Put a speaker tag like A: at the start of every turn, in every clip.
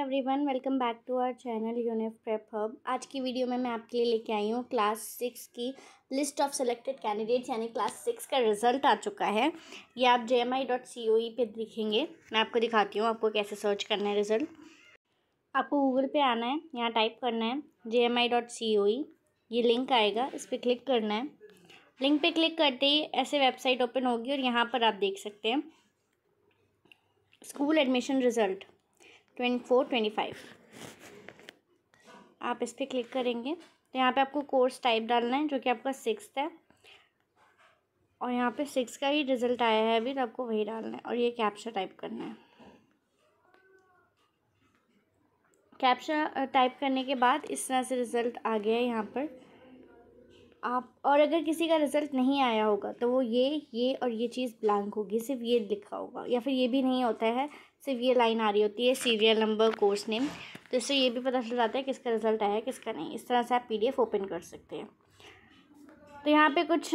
A: everyone welcome back to our channel यूनिफ prep hub आज की वीडियो में मैं आपके लिए लेके आई हूँ क्लास सिक्स की लिस्ट ऑफ सेलेक्टेड कैंडिडेट्स यानी क्लास सिक्स का रिजल्ट आ चुका है ये आप जे एम आई डॉट सी ओ ई पर दिखेंगे मैं आपको दिखाती हूँ आपको कैसे सर्च करना है रिज़ल्ट आपको गूगल पे आना है यहाँ टाइप करना है जे एम आई डॉट सी ओ ई ये लिंक आएगा इस पर क्लिक करना है लिंक पे क्लिक करते ही ऐसे वेबसाइट ओपन होगी और यहाँ पर आप देख सकते हैं school admission result twenty four twenty five आप इस पर क्लिक करेंगे तो यहाँ पे आपको कोर्स टाइप डालना है जो कि आपका सिक्स है और यहाँ पे सिक्स का ही रिजल्ट आया है अभी तो आपको वही डालना है और ये कैप्चर टाइप करना है कैप्चर टाइप करने के बाद इस तरह से रिज़ल्ट आ गया है यहाँ पर आप और अगर किसी का रिज़ल्ट नहीं आया होगा तो वो ये ये और ये चीज़ ब्लैंक होगी सिर्फ ये लिखा होगा या फिर ये भी नहीं होता है सिर्फ ये लाइन आ रही होती है सीरियल नंबर कोर्स नेम तो इससे ये भी पता चल जाता है किसका रिजल्ट आया किसका नहीं इस तरह से आप पीडीएफ ओपन कर सकते हैं तो यहाँ पे कुछ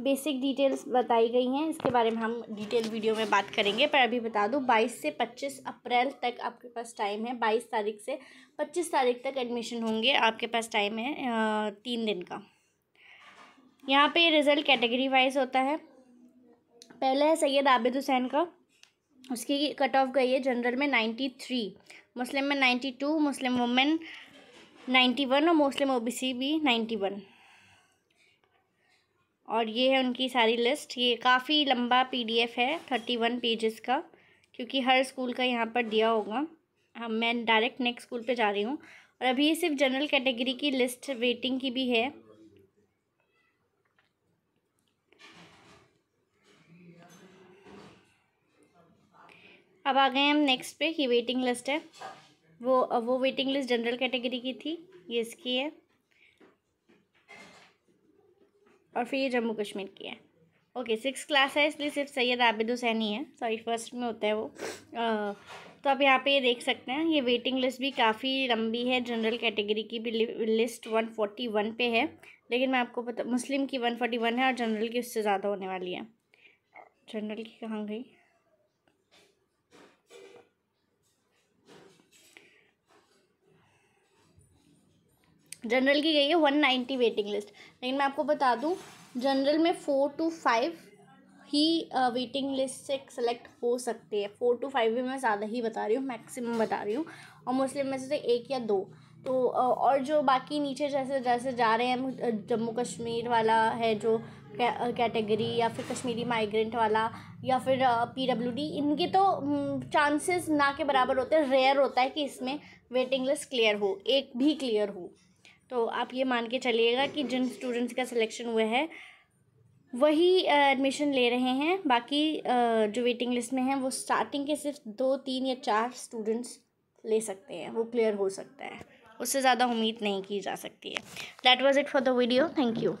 A: बेसिक डिटेल्स बताई गई हैं इसके बारे में हम डिटेल वीडियो में बात करेंगे पर अभी बता दूँ बाईस से पच्चीस अप्रैल तक आपके पास टाइम है बाईस तारीख से पच्चीस तारीख तक एडमिशन होंगे आपके पास टाइम है तीन दिन का यहाँ पे रिज़ल्ट कैटेगरी वाइज होता है पहले है सैयद आबिद हुसैन का उसकी कट ऑफ गई है जनरल में नाइन्टी थ्री मुस्लिम में ninety two Muslim women ninety one और मुस्लिम ओ बी सी भी नाइन्टी वन और ये है उनकी सारी लिस्ट ये काफ़ी लंबा पीडीएफ है थर्टी वन पेजेस का क्योंकि हर स्कूल का यहाँ पर दिया होगा हाँ मैं डायरेक्ट नेक्स्ट स्कूल पे जा रही हूँ और अभी सिर्फ जनरल कैटेगरी की लिस्ट वेटिंग की भी है अब आ गए हम नेक्स्ट पे ये वेटिंग लिस्ट है वो वो वेटिंग लिस्ट जनरल कैटेगरी की थी ये इसकी है और फिर ये जम्मू कश्मीर की है ओके सिक्स क्लास है इसलिए सिर्फ सैयद आबिद हुसैन ही है सॉरी फर्स्ट में होता है वो आ, तो आप यहाँ पे देख सकते हैं ये वेटिंग लिस्ट भी काफ़ी लंबी है जनरल कैटेगरी की भी लिस्ट वन फोर्टी वन पे है लेकिन मैं आपको पता मुस्लिम की वन फोर्टी वन है और जनरल की उससे ज़्यादा होने वाली है जनरल की कहाँ गई जनरल की गई है वन नाइन्टी वेटिंग लिस्ट लेकिन मैं आपको बता दूँ जनरल में फ़ोर टू फाइव ही वेटिंग लिस्ट से सेलेक्ट हो सकते हैं फ़ोर टू फाइव भी मैं ज़्यादा ही बता रही हूँ मैक्सिमम बता रही हूँ और मुस्लिम में से एक या दो तो और जो बाकी नीचे जैसे जैसे जा रहे हैं जम्मू कश्मीर वाला है जो कैटेगरी या फिर कश्मीरी माइग्रेंट वाला या फिर पी डब्ल्यू डी इनके तो चांसेस हम्म, ना के बराबर होते हैं रेयर होता है कि इसमें वेटिंग लिस्ट क्लियर हो एक भी क्लियर हो तो आप ये मान के चलिएगा कि जिन स्टूडेंट्स का सिलेक्शन हुआ है वही एडमिशन ले रहे हैं बाकी जो वेटिंग लिस्ट में हैं वो स्टार्टिंग के सिर्फ दो तीन या चार स्टूडेंट्स ले सकते हैं वो क्लियर हो सकता है उससे ज़्यादा उम्मीद नहीं की जा सकती है that was it for the video thank you